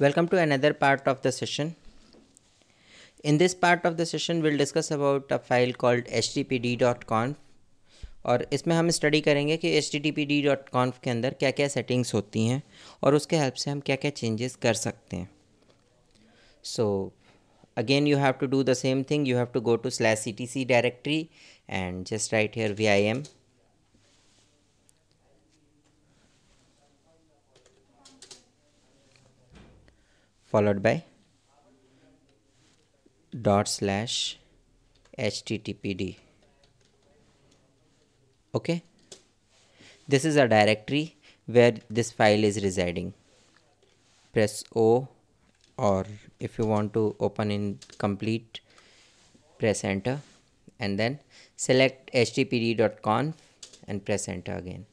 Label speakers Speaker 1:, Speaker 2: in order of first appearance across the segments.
Speaker 1: Welcome to another part of the session. In this part of the session, we'll discuss about a file called httpd.conf और इसमें हम study करेंगे कि httpd.conf के अंदर क्या क्या सेटिंग्स होती हैं और उसके हेल्प से हम क्या क्या चेंजेस कर सकते हैं so again you have to do the same thing you have to go to slash ctc directory and just write here vim followed by dot slash httpd okay this is a directory where this file is residing press o or if you want to open in complete press enter and then select httpd.conf and press enter again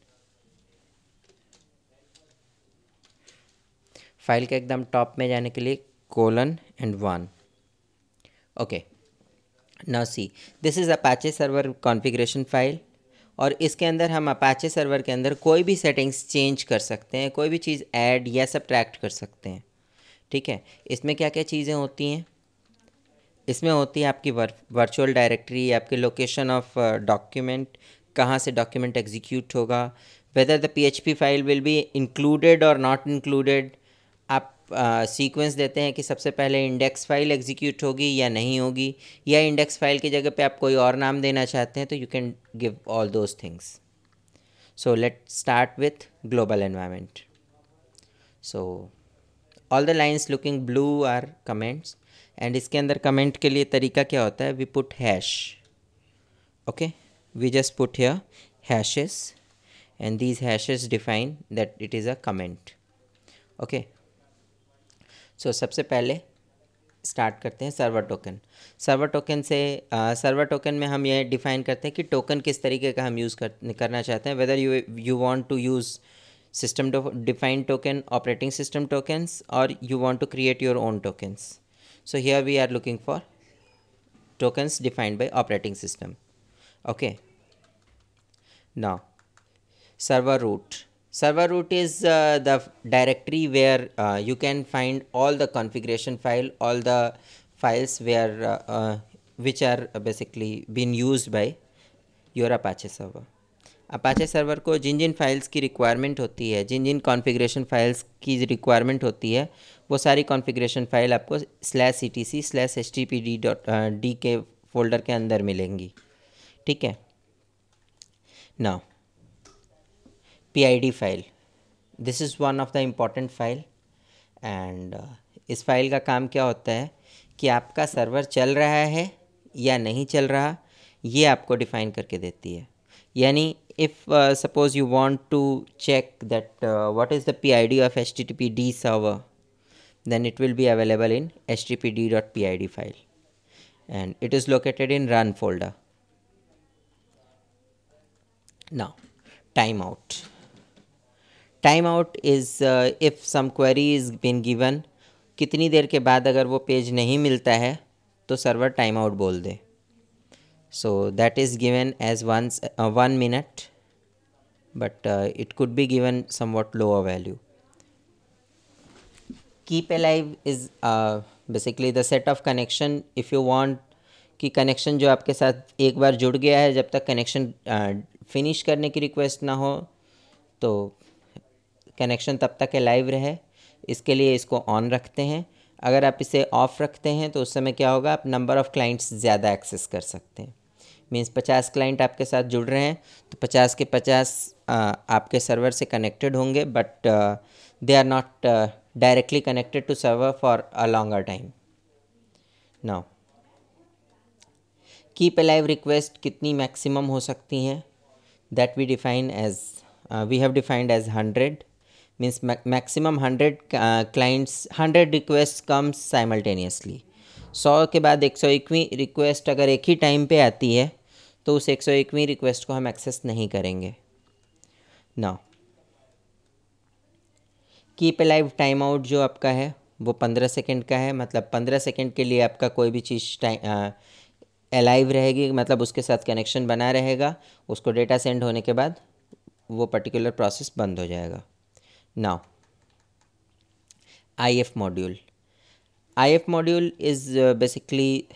Speaker 1: file के एकदम top में जाने के लिए colon and one okay now see this is Apache server configuration file और इसके अंदर हम अपाचे सर्वर के अंदर कोई भी सेटिंग्स चेंज कर सकते हैं कोई भी चीज़ ऐड या सब्ट्रैक्ट कर सकते हैं ठीक है इसमें क्या क्या चीज़ें होती हैं इसमें होती है आपकी वर्चुअल डायरेक्टरी आपके लोकेशन ऑफ डॉक्यूमेंट कहाँ से डॉक्यूमेंट एग्जीक्यूट होगा whether the P H P file will be included और नॉट इंक्लूडेड आप सीक्वेंस देते हैं कि सबसे पहले इंडेक्स फाइल एग्जीक्यूट होगी या नहीं होगी या इंडेक्स फाइल की जगह पे आप कोई और नाम देना चाहते हैं तो you can give all those things so let start with global environment so all the lines looking blue are comments and इसके अंदर कमेंट के लिए तरीका क्या होता है we put hash okay we just put here hashes and these hashes define that it is a comment okay so so, सबसे पहले स्टार्ट करते हैं सर्वर टोकन सर्वर टोकन से सर्वर टोकन में हम यह डिफाइन करते हैं कि टोकन किस तरीके का हम यूज़ कर, करना चाहते हैं whether you you want to use system defined token operating system tokens और you want to create your own tokens so here we are looking for tokens defined by operating system okay ना server root server root is uh, the directory where uh, you can find all the configuration file all the files where uh, uh, which are basically been used by your apache server apache server ko jin jin files ki requirement hoti hai jin jin configuration files ki requirement hoti hai wo sari configuration file aapko slash C T C slash H T P D dot D के folder PID file. This is one of the important file. And uh, इस file का काम क्या होता है कि आपका server चल रहा है या नहीं चल रहा ये आपको define करके देती है यानी if uh, suppose you want to check that uh, what is the PID of HTTP D server then it will be available in httpd.pid file and it is located in run folder now timeout time out is if some query is been given कितनी देर के बाद अगर वो page नहीं मिलता है तो सर्वर टाइम आउट बोल दे so that is given as one one minute but it could be given somewhat lower value keep alive is basically the set of connection if you want कि connection जो आपके साथ एक बार जुड़ गया है जब तक कनेक्शन फिनिश uh, करने की रिक्वेस्ट ना हो तो कनेक्शन तब तक के लाइव रहे इसके लिए इसको ऑन रखते हैं अगर आप इसे ऑफ रखते हैं तो उस समय क्या होगा आप नंबर ऑफ़ क्लाइंट्स ज़्यादा एक्सेस कर सकते हैं मीन्स पचास क्लाइंट आपके साथ जुड़ रहे हैं तो पचास के पचास आपके सर्वर से कनेक्टेड होंगे but they are not directly connected to server for a longer time now keep alive request कितनी मैक्सिमम हो सकती हैं that we define as we have defined as hundred means ma maximum 100 uh, clients 100 requests comes simultaneously के बाद एक सौ equi request अगर एक ही टाइम पे आती है तो उस एक सौ एकवीं रिक्वेस्ट को हम एक्सेस नहीं करेंगे ना keep alive time out जो आपका है वो पंद्रह सेकेंड का है मतलब पंद्रह सेकेंड के लिए आपका कोई भी चीज़ टाइम अलाइव uh, रहेगी मतलब उसके साथ कनेक्शन बना रहेगा उसको डेटा सेंड होने के बाद वो पर्टिकुलर प्रोसेस बंद हो जाएगा Now, IF module. IF module is uh, basically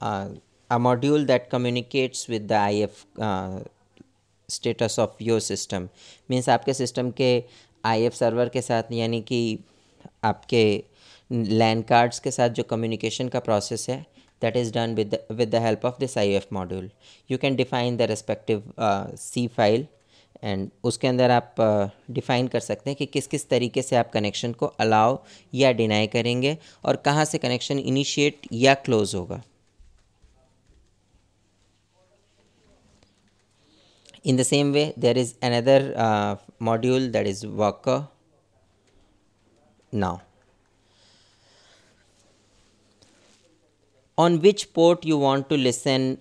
Speaker 1: uh, a module that communicates with the IF uh, status of your system. Means aapke system ke if server ke sath yani ki aapke LAN cards ke sath jo communication ka process hai that is done with the, with the help of this IF module. You can define the respective uh, C file and उसके अंदर आप define कर सकते हैं कि किस किस तरीके से आप कनेक्शन को अलाउ या डिनाई करेंगे और कहाँ से कनेक्शन इनिशिएट या क्लोज होगा in the same way there is another module that is work now on which port you want to listen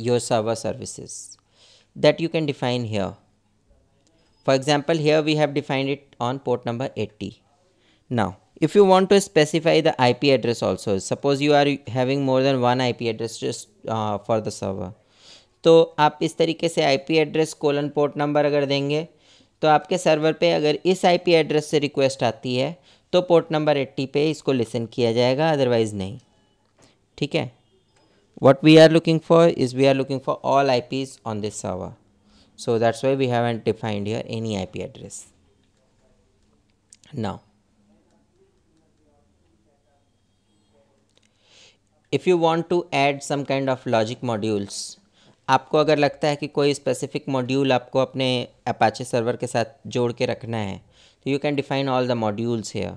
Speaker 1: your server services that you can define here For example, here we have defined it on port number 80. Now, if you want to specify the IP address also, suppose you are having more than one IP address just uh, for the server. तो आप इस तरीके से IP address colon port number अगर देंगे तो आपके server पे अगर इस IP एड्रेस से रिक्वेस्ट आती है तो पोर्ट नंबर 80 पे इसको लिसन किया जाएगा अदरवाइज़ नहीं ठीक है what we are looking for is we are looking for all IPs on this server. so that's why we haven't defined here any ip address now if you want to add some kind of logic modules आपको अगर लगता है कि कोई specific module आपको अपने Apache server के साथ जोड़ के रखना है तो you can define all the modules here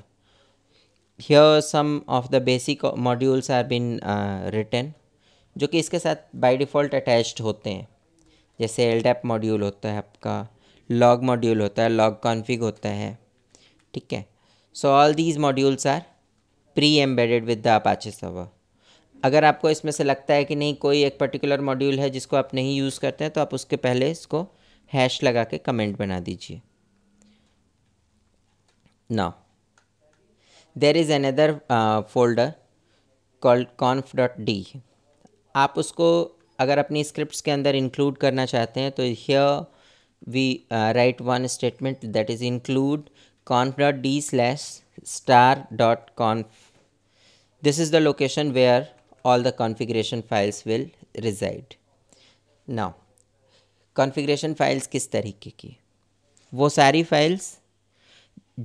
Speaker 1: here some of the basic modules are been written जो कि इसके साथ बाय डिफ़ॉल्ट अटैच्ड होते हैं जैसे एल डेप मॉड्यूल होता है आपका लॉग मॉड्यूल होता है लॉग कॉन्फिग होता है ठीक है so all these modules are pre embedded with the Apache server अगर आपको इसमें से लगता है कि नहीं कोई एक पर्टिकुलर मॉड्यूल है जिसको आप नहीं यूज़ करते हैं तो आप उसके पहले इसको हैश लगा के कमेंट बना दीजिए ना there is another folder called conf dot D आप उसको अगर अपनी स्क्रिप्ट्स के अंदर इंक्लूड करना चाहते हैं तो here we write one statement that is include conf dot D slash star dot conf this is the location where all the configuration files will reside now configuration files किस तरीके की वो सारी फाइल्स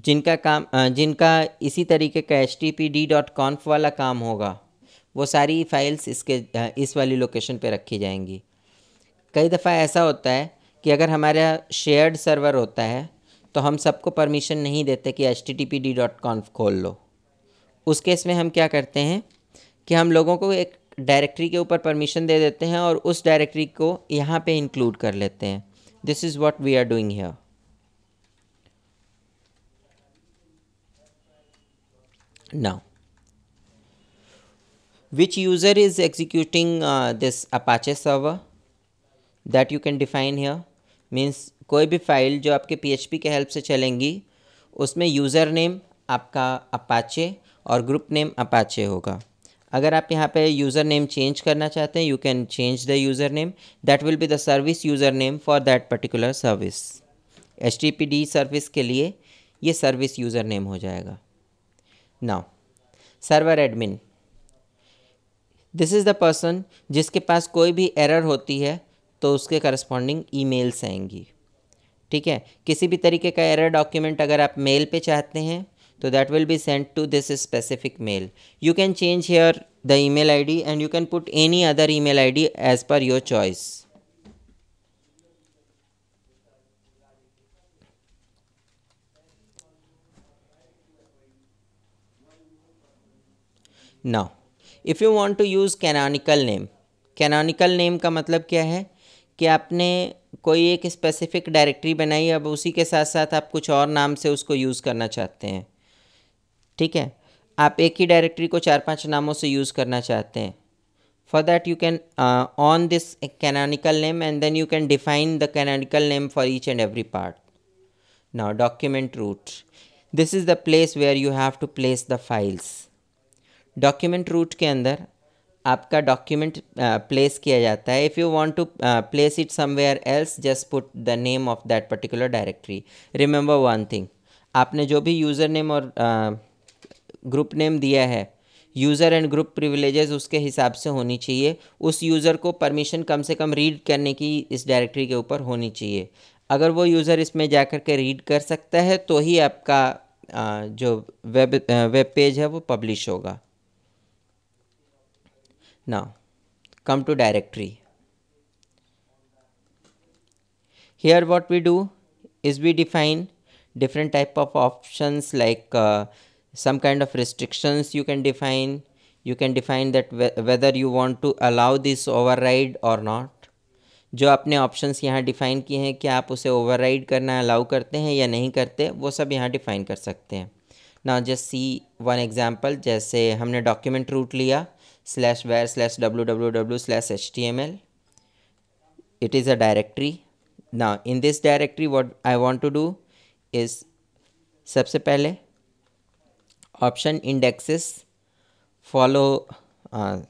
Speaker 1: जिनका काम uh, जिनका इसी तरीके का H T P D dot conf वाला काम होगा वो सारी फाइल्स इसके इस वाली लोकेशन पे रखी जाएंगी कई दफ़ा ऐसा होता है कि अगर हमारा शेयर्ड सर्वर होता है तो हम सबको परमिशन नहीं देते कि H T T P D dot खोल लो उस केस में हम क्या करते हैं कि हम लोगों को एक डायरेक्टरी के ऊपर परमिशन दे देते हैं और उस डायरेक्टरी को यहाँ पे इंक्लूड कर लेते हैं this is what we are doing here now which user is executing uh, this apache server that you can define here means कोई भी फाइल जो आपके पी के हेल्प से चलेंगी उसमें यूज़र नेम आपका अपाचे और ग्रुप नेम अपाचे होगा अगर आप यहाँ पे यूज़र नेम चेंज करना चाहते हैं you can change the user name that will be the service user name for that particular service H T P D service के लिए ये सर्विस यूज़र नेम हो जाएगा now server admin this is the person जिसके पास कोई भी error होती है तो उसके करस्पॉन्डिंग ईमेल्स आएंगी ठीक है किसी भी तरीके का एरर डॉक्यूमेंट अगर आप मेल पे चाहते हैं तो that will be send to this specific mail you can change here the E I D and you can put any other E I D as per your choice ना if you want to use canonical name canonical name का मतलब क्या है कि आपने कोई एक specific directory बनाई अब उसी के साथ साथ आप कुछ और नाम से उसको यूज़ करना चाहते हैं ठीक है आप एक ही डायरेक्टरी को चार पांच नामों से यूज़ करना चाहते हैं for that you can on this canonical name and then you can define the canonical name for each and every part now document root this is the place where you have to place the files document root के अंदर आपका document place uh, किया जाता है if you want to place it somewhere else just put the name of that particular directory remember one thing आपने जो भी user name और ग्रुप uh, नेम दिया है यूज़र एंड ग्रुप प्रिविलेजेस उसके हिसाब से होनी चाहिए उस यूज़र को परमिशन कम से कम रीड करने की इस डायरेक्टरी के ऊपर होनी चाहिए अगर वो यूज़र इसमें जा कर के रीड कर सकता है तो ही आपका uh, जो वेब वेब पेज है वो पब्लिश होगा Now come to directory. Here what we do is we define different type of options like uh, some kind of restrictions you can define. You can define that whether you want to allow this override or not. जो आपने options यहाँ define किए हैं कि आप उसे override करना allow करते हैं या नहीं करते वो सब यहाँ डिफ़ाइन कर सकते हैं ना जस्ट सी वन एग्जांपल जैसे हमने डॉक्यूमेंट रूट लिया slash var slash www slash html it is a directory now in this directory what i want to do is सबसे option indexes follow follow uh,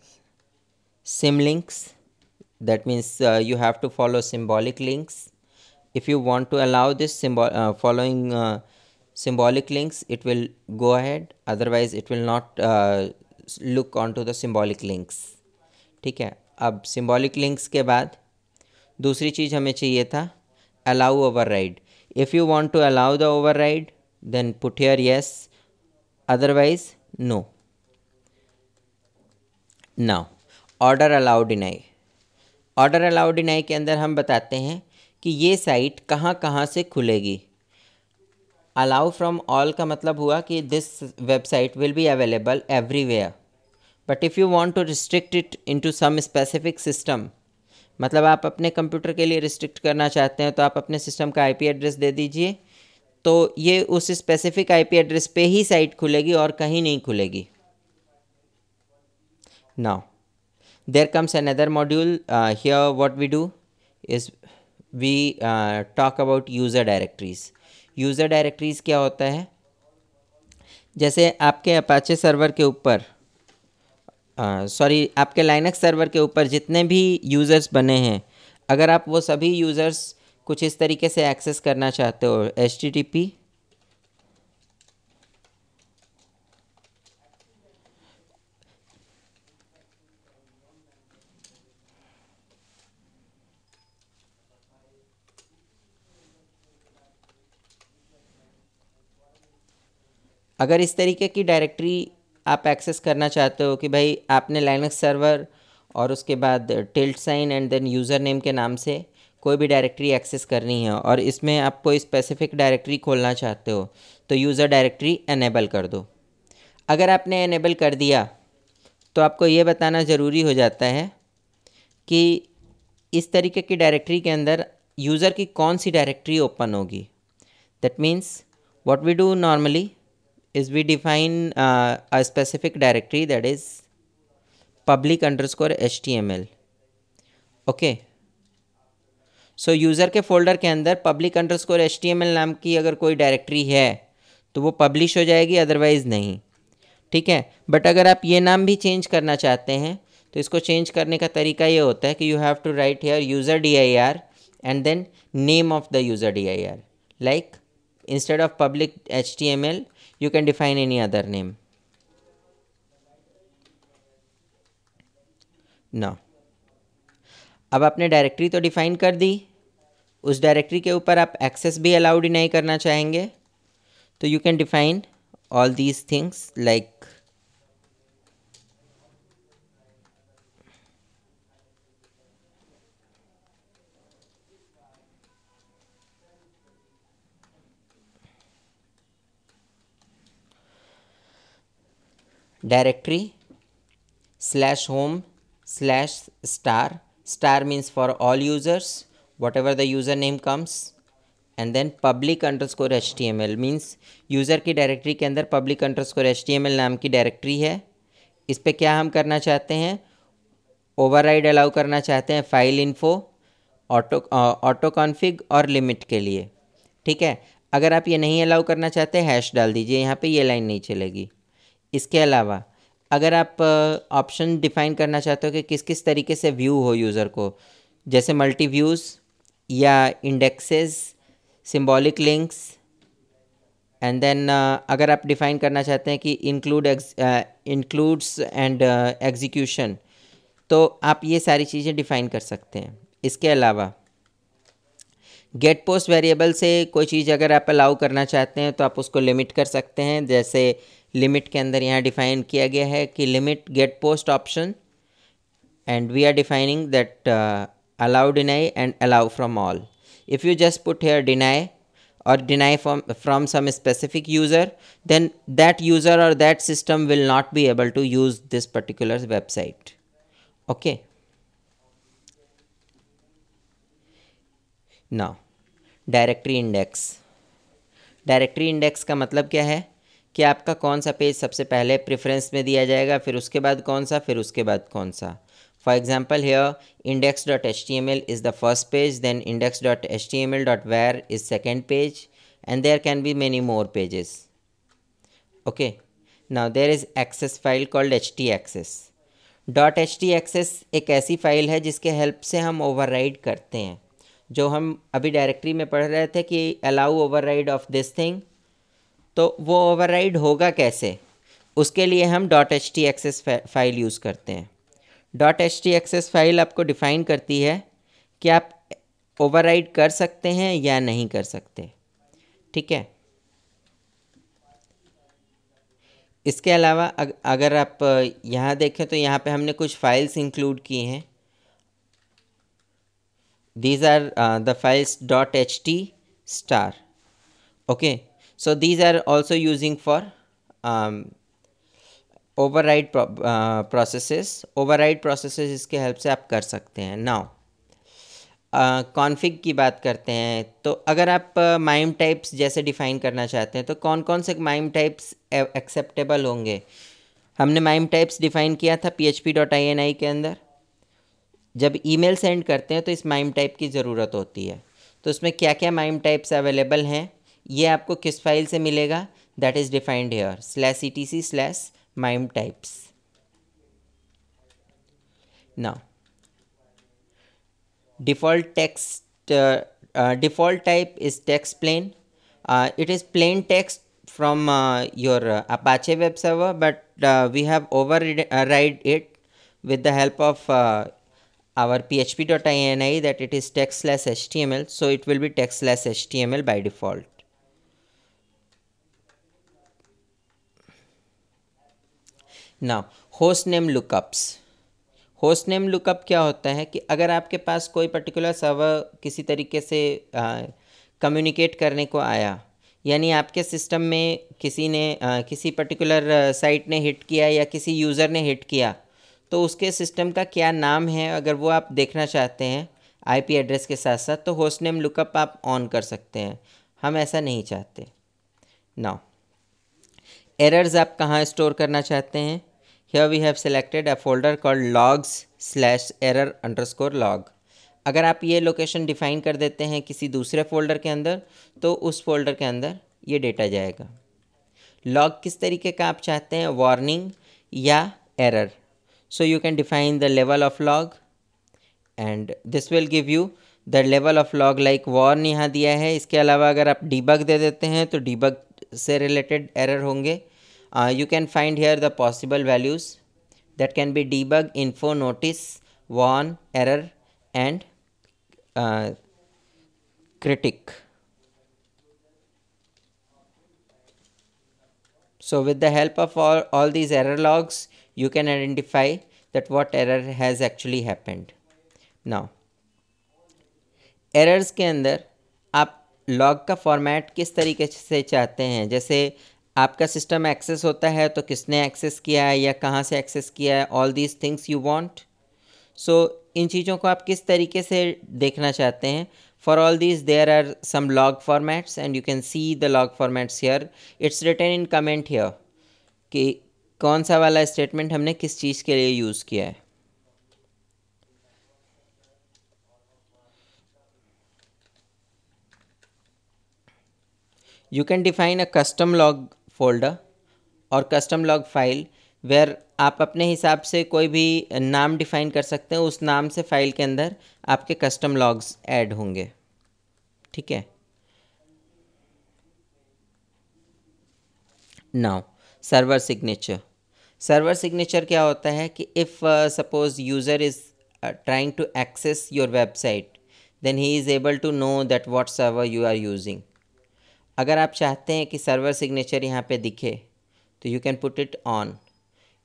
Speaker 1: sim links. that means uh, you have to follow symbolic links if you want to allow this symbol uh, following uh, symbolic links it will go ahead otherwise it will not uh, look on to the symbolic links ठीक है अब symbolic links के बाद दूसरी चीज़ हमें चाहिए था allow override if you want to allow the override then put your yes otherwise no ना order allow deny order allow deny के अंदर हम बताते हैं कि ये साइट कहाँ कहाँ से खुलेगी अलाउ फ्रॉम ऑल का मतलब हुआ कि this website will be available everywhere but if you want to restrict it to some specific system मतलब आप अपने कंप्यूटर के लिए रिस्ट्रिक्ट करना चाहते हैं तो आप अपने सिस्टम का पी एड्रेस दे दीजिए तो ये उस स्पेसिफिक पी एड्रेस पे ही साइट खुलेगी और कहीं नहीं खुलेगी now there comes another module here what we do is we talk about user directories user directories क्या होता है जैसे आपके अपाचे सर्वर के ऊपर सॉरी आपके लाइनक्स सर्वर के ऊपर जितने भी यूज़र्स बने हैं अगर आप वो सभी यूज़र्स कुछ इस तरीके से एक्सेस करना चाहते हो एच टी टी पी अगर इस तरीके की डायरेक्टरी आप एक्सेस करना चाहते हो कि भाई आपने लाइनक्स सर्वर और उसके बाद tilde sign and then user name के नाम से कोई भी डायरेक्टरी एक्सेस करनी है और इसमें आप कोई स्पेसिफिक डायरेक्टरी खोलना चाहते हो तो यूज़र डायरेक्टरी एनेबल कर दो अगर आपने एनेबल कर दिया तो आपको ये बताना ज़रूरी हो जाता है कि इस तरीके की डायरेक्टरी के अंदर यूज़र की कौन सी डायरेक्टरी ओपन होगी that means what we do normally is we define uh, a specific directory that is public underscore html okay so so, user के फोल्डर के अंदर पब्लिक अंडरस्कोर एच नाम की अगर कोई डायरेक्टरी है तो वो पब्लिश हो जाएगी अदरवाइज़ नहीं ठीक है बट अगर आप ये नाम भी चेंज करना चाहते हैं तो इसको चेंज करने का तरीका ये होता है कि you have to write here user D I R and then name of the user D I R like instead of public H T M L you can define any other name ना अब आपने directory तो define कर दी उस directory के ऊपर आप access भी अलाउड नहीं करना चाहेंगे तो you can define all these things like directory slash directory slash star slash star star means for all users whatever the username comes and then public underscore H T M L means user की directory के अंदर public score H T M L नाम की directory है इस पर क्या हम करना चाहते हैं ओवर राइड अलाउ करना चाहते हैं file info auto auto config और लिमिट के लिए ठीक है अगर आप ये नहीं अलाउ करना चाहते हैश डाल दीजिए यहाँ पे ये लाइन नहीं चलेगी इसके अलावा अगर आप ऑप्शन डिफाइन करना चाहते हो कि किस किस तरीके से व्यू हो यूज़र को जैसे मल्टी व्यूज़ या indexes symbolic links and then अगर आप डिफाइन करना चाहते हैं कि इंक्लूड इंक्लूड्स एंड एग्जीक्यूशन तो आप ये सारी चीज़ें डिफाइन कर सकते हैं इसके अलावा गेट पोस्ट वेरिएबल से कोई चीज़ अगर आप अलाउ करना चाहते हैं तो आप उसको लिमिट कर सकते हैं जैसे लिमिट के अंदर यहाँ डिफाइन किया गया है कि limit get post option and we are defining that allow deny and allow from all if you just put here deny और deny from from some specific user then that user और that system will not be able to use this particular website okay ना directory index directory index का मतलब क्या है कि आपका कौन सा पेज सबसे पहले प्रेफरेंस में दिया जाएगा फिर उसके बाद कौन सा फिर उसके बाद कौन सा for example here index dot H T M L is the first page then index dot H T M L dot where is second page and there can be many more pages okay now there is access file called H T access dot H T access एक ऐसी file है जिसके help से हम over ride करते हैं जो हम अभी डायरेक्टरी में पढ़ रहे थे कि allow override of this thing तो वो ओवरराइड होगा कैसे उसके लिए हम dot H T access file use करते हैं dot H T access file आपको डिफ़ाइन करती है कि आप ओवरराइड कर सकते हैं या नहीं कर सकते ठीक है इसके अलावा अग, अगर आप यहाँ देखें तो यहाँ पे हमने कुछ फाइल्स इंक्लूड की हैं these are the files dot H T star okay So these are also using for um, override pro, uh, processes. Override processes इसके हेल्प से आप कर सकते हैं now कॉन्फ़िग uh, की बात करते हैं तो अगर आप माइम uh, टाइप्स जैसे डिफ़ाइन करना चाहते हैं तो कौन कौन से माइम टाइप्स एक्सेप्टेबल होंगे हमने माइम टाइप्स डिफ़ाइन किया था P H P dot I N I के अंदर जब ईमेल सेंड करते हैं तो इस माइम टाइप की ज़रूरत होती है तो उसमें क्या क्या माइम टाइप्स अवेलेबल हैं ये आपको किस फाइल से मिलेगा that is defined here slash E T C slash mime types now default text uh, uh, default type is text plain uh, it is plain text from your apache web server but we have override it with the help of our php.ini that it is text slash html so it will be text slash html by default ना host name lookups host name lookup क्या होता है कि अगर आपके पास कोई particular server किसी तरीके से कम्युनिकेट करने को आया यानी आपके सिस्टम में किसी ने आ, किसी पर्टिकुलर साइट ने हिट किया या किसी यूज़र ने हिट किया तो उसके सिस्टम का क्या नाम है अगर वो आप देखना चाहते हैं आईपी एड्रेस के साथ साथ तो होस्ट नेम लुकअप आप ऑन कर सकते हैं हम ऐसा नहीं चाहते ना एरर्स आप कहाँ स्टोर करना चाहते हैं here we have selected a folder called logs slash error underscore log अगर आप ये लोकेशन डिफाइन कर देते हैं किसी दूसरे फोल्डर के अंदर तो उस फोल्डर के अंदर ये डेटा जाएगा लॉग किस तरीके का आप चाहते हैं वार्निंग या error so you can define the level of log and this will give you the level of log like warn यहाँ दिया है इसके अलावा अगर आप डीबग दे देते हैं तो डीबग से रिलेटेड एरर होंगे uh, you can find here the possible values that can be debug info notice warn error and uh, critic so with the help of all, all these error logs you can identify that what error has actually happened now errors के अंदर आप log का format किस तरीके से चाहते हैं जैसे आपका सिस्टम एक्सेस होता है तो किसने एक्सेस किया है या कहाँ से एक्सेस किया है all these things you want so इन चीज़ों को आप किस तरीके से देखना चाहते हैं for all these there are some log formats and you can see the log formats here it's written in comment here कि कौन सा वाला स्टेटमेंट हमने किस चीज़ के लिए यूज़ किया है you can define a custom log folder और कस्टम लॉग फाइल वेयर आप अपने हिसाब से कोई भी नाम डिफाइन कर सकते हैं उस नाम से फाइल के अंदर आपके कस्टम लॉग्स ऐड होंगे ठीक है now server signature server signature क्या होता है कि if suppose user is trying to access your website then he is able to know that what server you are using अगर आप चाहते हैं कि सर्वर सिग्नेचर यहाँ पे दिखे तो you can put it on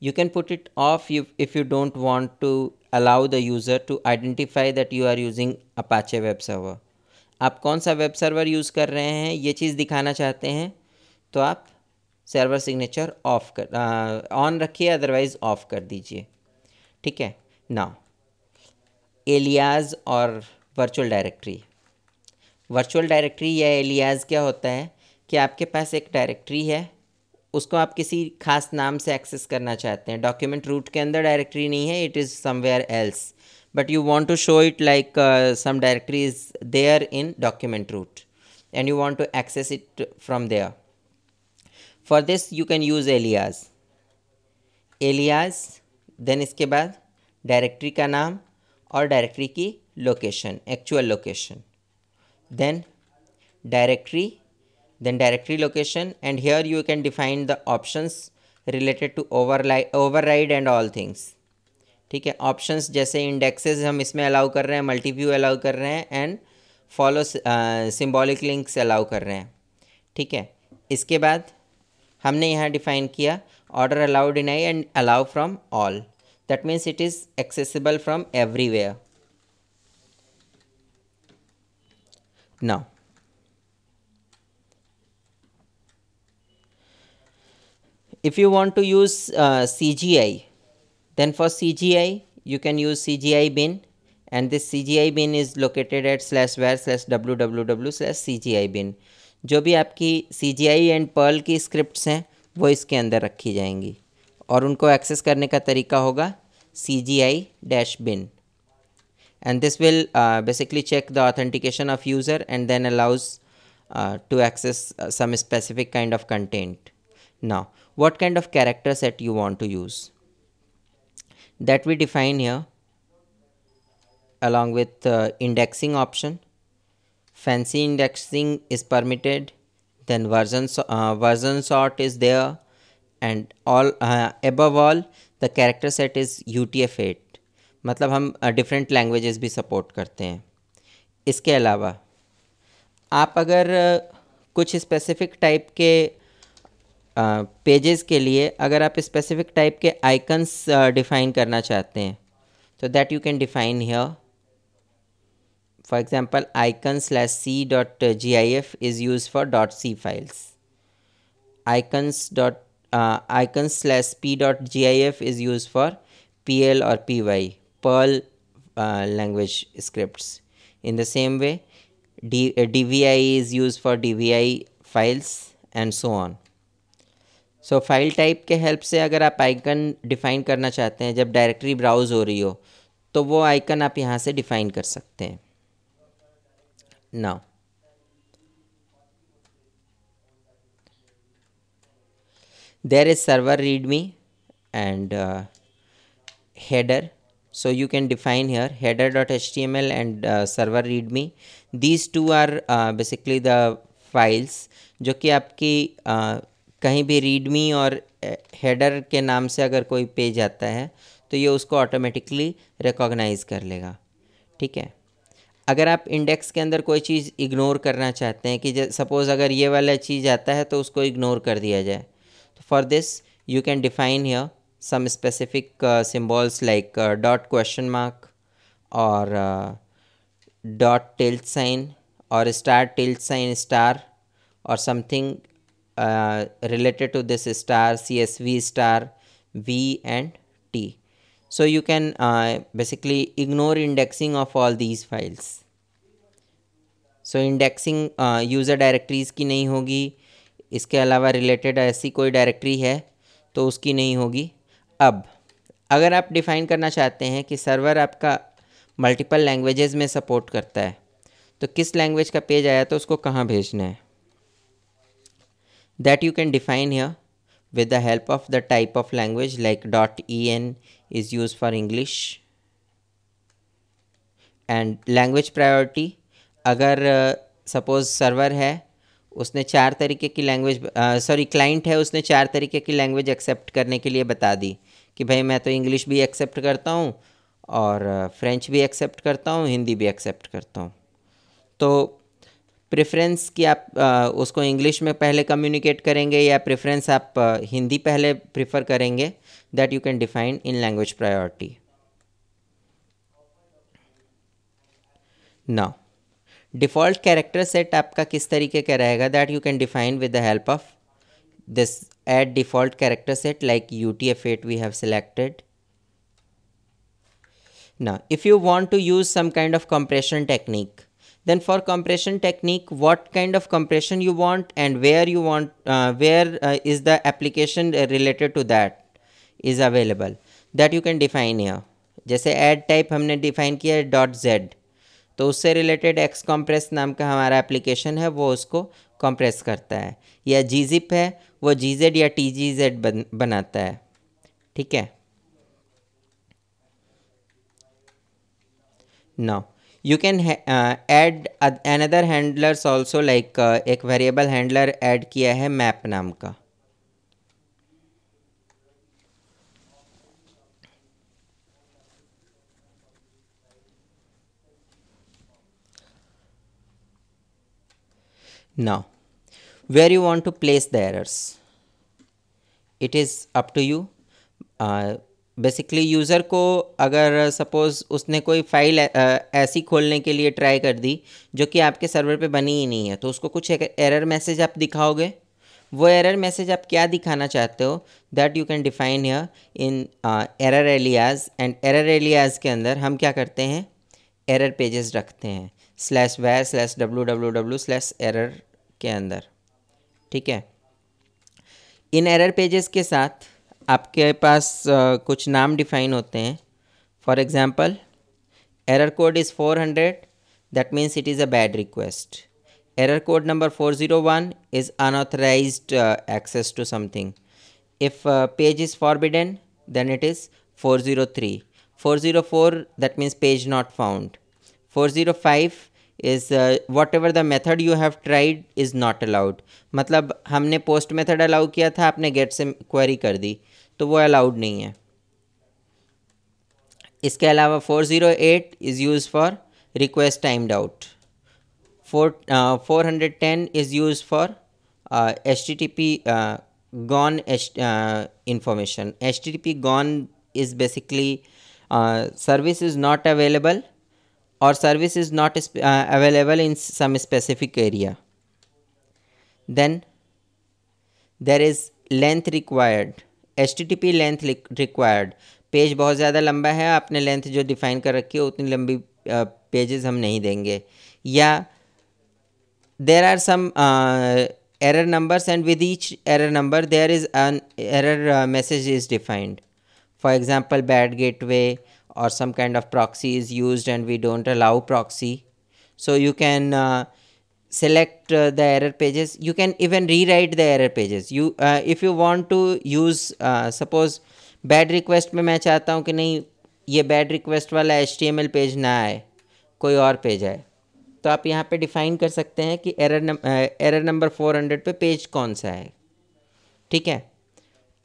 Speaker 1: you can put it off you if you don't want to allow the user to identify that you are using Apache web server आप कौन सा वेब सर्वर यूज़ कर रहे हैं ये चीज़ दिखाना चाहते हैं तो आप सर्वर सिग्नेचर ऑफ कर ऑन रखिए अदरवाइज़ ऑफ कर दीजिए ठीक है ना एलियाज और वर्चुअल डायरेक्ट्री वर्चुअल डायरेक्टरी या एलियाज क्या होता है कि आपके पास एक डायरेक्टरी है उसको आप किसी खास नाम से एक्सेस करना चाहते हैं डॉक्यूमेंट रूट के अंदर डायरेक्टरी नहीं है it is somewhere else but you want to show it like some directory is there in document root and you want to access it from there for this you can use alias alias then इसके बाद directory का नाम और directory की location actual location then directory then directory location and here you can define the options related to override and all things ठीक है options जैसे indexes हम इसमें अलाउ कर रहे हैं मल्टीव्यू अलाउ कर रहे हैं and follow symbolic links allow कर रहे हैं ठीक है इसके बाद हमने यहाँ डिफाइन किया order allow deny and allow from all that means it is accessible from everywhere Now, if you want to use uh, CGI, then for CGI, you can use CGI bin and this CGI bin is located at slash where slash www slash CGI bin. जो भी आपकी C G I and Perl की scripts हैं वो इसके अंदर रखी जाएंगी और उनको एक्सेस करने का तरीका होगा C G I dash bin and this will uh, basically check the authentication of user and then allows uh, to access uh, some specific kind of content now what kind of character set you want to use that we define here along with uh, indexing option fancy indexing is permitted then version uh, version sort is there and all uh, above all the character set is utf-8 मतलब हम different languages भी support करते हैं इसके अलावा आप अगर कुछ स्पेसिफिक टाइप के पेजेस के लिए अगर आप स्पेसिफिक टाइप के आइकन्स डिफ़ाइन करना चाहते हैं तो that you can define here for example icon slash C dot G I F is use for dot C files icons dot icon slash P dot G I F is use for P L और P Y Perl uh, language scripts. In the same way, D, uh, DVI is used for DVI files and so on. So file type के help से अगर आप icon define करना चाहते हैं जब directory browse हो रही हो तो वो आइकन आप यहाँ से डिफ़ाइन कर सकते हैं now there is server read me and header So you can define here header.html and uh, server readme. These two are uh, basically the files जो कि आपकी uh, कहीं भी readme और uh, header के नाम से अगर कोई पेज आता है तो ये उसको ऑटोमेटिकली रिकॉग्नाइज कर लेगा ठीक है अगर आप इंडेक्स के अंदर कोई चीज़ इग्नोर करना चाहते हैं कि सपोज़ अगर ये वाला चीज़ आता है तो उसको इग्नोर कर दिया जाए तो for this you can define here some specific uh, symbols like uh, dot question mark or uh, dot tilt sign or star tilt sign star or something uh, related to this star csv star v and t so you can uh, basically ignore indexing of all these files so indexing user directories की नहीं होगी इसके अलावा related ऐसी कोई directory है तो उसकी नहीं होगी अब अगर आप डिफ़ाइन करना चाहते हैं कि सर्वर आपका मल्टीपल लैंग्वेजेस में सपोर्ट करता है तो किस लैंग्वेज का पेज आया तो उसको कहाँ भेजना है that you can define here with the help of the type of language like dot E N is use for English and language priority अगर सपोज uh, सर्वर है उसने चार तरीके की लैंग्वेज सॉरी क्लाइंट है उसने चार तरीके की लैंग्वेज एक्सेप्ट करने के लिए बता दी कि भाई मैं तो इंग्लिश भी एक्सेप्ट करता हूँ और फ्रेंच भी एक्सेप्ट करता हूँ हिंदी भी एक्सेप्ट करता हूँ तो प्रेफरेंस कि आप आ, उसको इंग्लिश में पहले कम्युनिकेट करेंगे या प्रेफरेंस आप आ, हिंदी पहले प्रिफर करेंगे that you can define in language priority now default character set आपका किस तरीके का रहेगा that you can define with the help of this add default character set like UTF-8 we have selected. Now, if you want to use some kind of compression technique, then for compression technique, what kind of compression you want and where you want, uh, where uh, is the application related to that is available that you can define here. जैसे add type हमने define किया है dot Z तो उससे related x compress नाम का हमारा application है वो उसको कंप्रेस करता है या जी है वो जी जेड या टी जी जेड बन, बनाता है ठीक है now you can add another handlers also like एक वेरिएबल हैंडलर एड किया है मैप नाम का now where you want to place the errors. It is up to you. Basically uh, user को अगर सपोज़ uh, उसने कोई file uh, ऐसी खोलने के लिए ट्राई कर दी जो कि आपके सर्वर पे बनी ही नहीं है तो उसको कुछ एरर मैसेज आप दिखाओगे वो एरर मैसेज आप क्या दिखाना चाहते हो that you can define here in error alias and error alias के अंदर हम क्या करते हैं एरर पेजेस रखते हैं slash var slash W W W slash error के अंदर ठीक है इन एरर पेजेस के साथ आपके पास uh, कुछ नाम डिफाइन होते हैं for example error code is 400 hundred that means it is a bad request error code number 401 is unauthorised access to something if page is forbidden then it is 403 404 that means page not found 405 is whatever the method you have tried is not allowed मतलब हमने post method allow किया था आपने gate से query कर दी तो वो allowed नहीं है इसके अलावा four zero eight is use for request timed out four four hundred ten is use for H T T P gone information H T T P gone is basically service is not available or service is not uh, available in some specific area. Then there is length required HTTP length required page बहुत ज़्यादा लंबा है आपने length जो define कर रखी है उतनी लंबी पेजेस uh, हम नहीं देंगे या there are some error numbers and with each error number there is an error message is defined for example bad gateway or some kind of proxy is used and we don't allow proxy. So you can uh, select uh, the error pages. You can even rewrite the error pages. You uh, If you want to use, uh, suppose bad request में मैं चाहता हूँ कि नहीं ये bad request वाला HTML page ना आए कोई और पेज आए तो आप यहाँ पे डिफाइन कर सकते हैं कि error number error number four hundred पे पेज कौन सा है ठीक है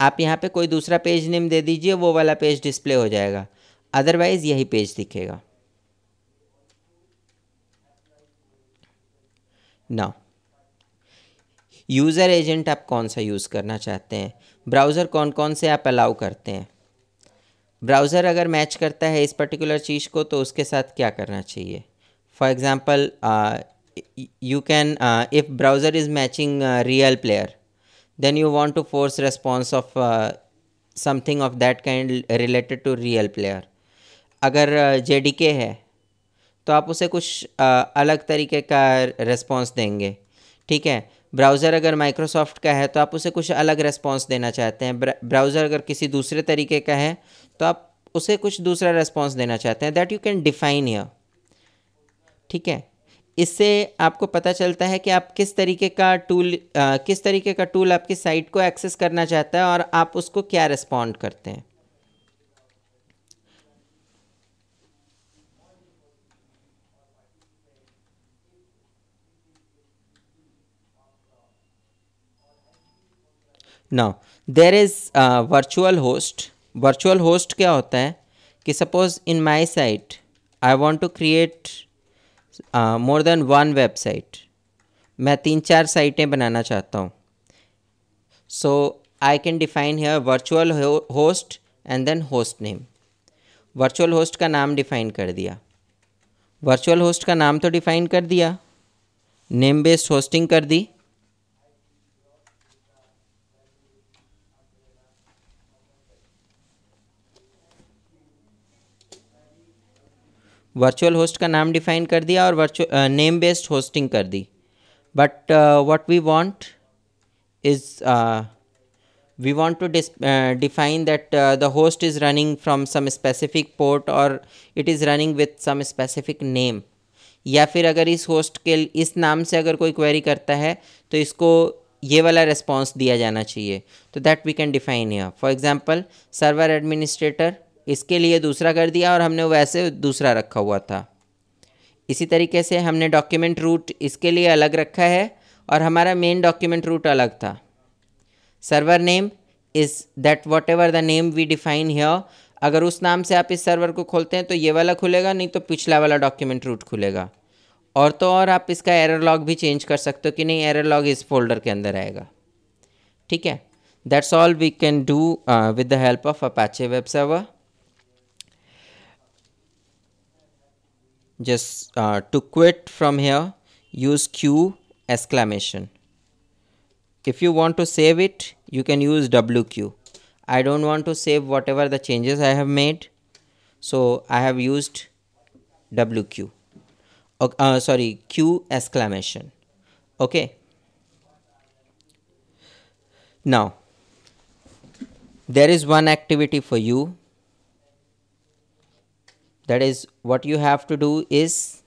Speaker 1: आप यहाँ पे कोई दूसरा पेज नेम दे दीजिए वो वाला पेज डिस्प्ले हो जाएगा अदरवाइज़ यही पेज दिखेगा ना यूज़र एजेंट आप कौन सा यूज़ करना चाहते हैं ब्राउज़र कौन कौन से आप अलाउ करते हैं ब्राउज़र अगर मैच करता है इस पर्टिकुलर चीज़ को तो उसके साथ क्या करना चाहिए for example you can if browser is matching real player then you want to force response of something of that kind related to real player अगर जे है तो आप उसे कुछ अलग तरीके का रेस्पॉन्स देंगे ठीक है ब्राउज़र अगर माइक्रोसॉफ्ट का है तो आप उसे कुछ अलग रेस्पॉन्स देना चाहते हैं ब्राउज़र अगर किसी दूसरे तरीके का है तो आप उसे कुछ दूसरा रेस्पॉन्स देना चाहते हैं दैट यू कैन डिफाइन यर ठीक है इससे आपको पता चलता है कि आप किस तरीके का टूल आ, किस तरीके का टूल आपकी साइट को एक्सेस करना चाहता है और आप उसको क्या रिस्पॉन्ड करते हैं now there is virtual host virtual host क्या होता है कि suppose in my site I want to create more than one website मैं तीन चार साइटें बनाना चाहता हूँ so I can define here virtual host and then host name virtual host का नाम डिफाइन कर दिया वर्चुअल होस्ट का नाम तो डिफाइन कर दिया नेम बेस्ड होस्टिंग कर दी वर्चुअल होस्ट का नाम डिफाइन कर दिया और वर्चुअल नेम बेस्ड होस्टिंग कर दी but what we want is we want to uh, define that uh, the host is running from some specific port or it is running with some specific name या फिर अगर इस host के इस नाम से अगर कोई क्वेरी करता है तो इसको ये वाला रिस्पॉन्स दिया जाना चाहिए तो दैट वी कैन डिफाइन या फॉर एग्जाम्पल सर्वर एडमिनिस्ट्रेटर इसके लिए दूसरा कर दिया और हमने वैसे दूसरा रखा हुआ था इसी तरीके से हमने डॉक्यूमेंट रूट इसके लिए अलग रखा है और हमारा मेन डॉक्यूमेंट रूट अलग था server name is that whatever the name we define here अगर उस नाम से आप इस सर्वर को खोलते हैं तो ये वाला खुलेगा नहीं तो पिछला वाला डॉक्यूमेंट रूट खुलेगा और तो और आप इसका एरर लॉग भी चेंज कर सकते हो कि नहीं एरर लॉग इस फोल्डर के अंदर आएगा ठीक है that's all we can do with the help of Apache web server just uh, to quit from here use q exclamation if you want to save it you can use wq i don't want to save whatever the changes i have made so i have used wq uh, uh, sorry q exclamation okay now there is one activity for you that is what you have to do is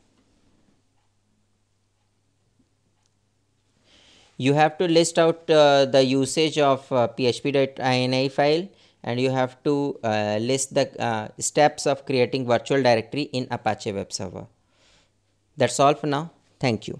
Speaker 1: you have to list out uh, the usage of uh, php.ini file and you have to uh, list the uh, steps of creating virtual directory in apache web server that's all for now thank you